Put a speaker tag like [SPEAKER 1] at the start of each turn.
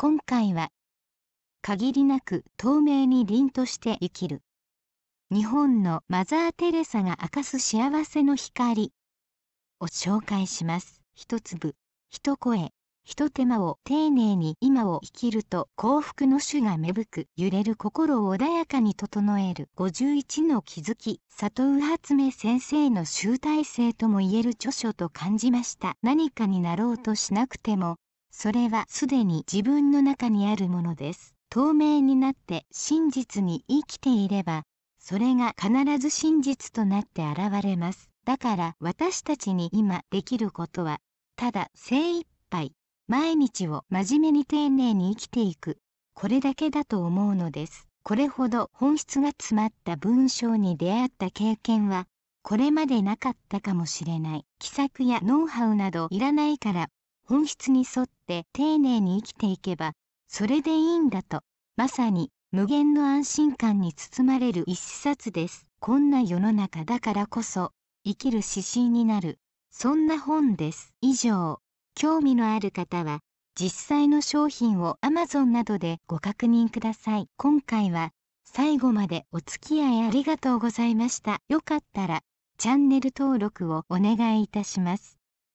[SPEAKER 1] 今回は限りなく透明に凛として生きる日本のマザー・テレサが明かす幸せの光を紹介します一粒一声一手間を丁寧に今を生きると幸福の種が芽吹く揺れる心を穏やかに整える51の気づき里宇初明先生の集大成ともいえる著書と感じました何かになろうとしなくてもそれはすでに自分の中にあるものです透明になって真実に生きていればそれが必ず真実となって現れますだから私たちに今できることはただ精一杯毎日を真面目に丁寧に生きていくこれだけだと思うのですこれほど本質が詰まった文章に出会った経験はこれまでなかったかもしれない奇策やノウハウなどいらないから本質に沿って丁寧に生きていけばそれでいいんだとまさに無限の安心感に包まれる一冊ですこんな世の中だからこそ生きる指針になるそんな本です以上興味のある方は実際の商品を Amazon などでご確認ください今回は最後までお付き合いありがとうございましたよかったらチャンネル登録をお願いいたします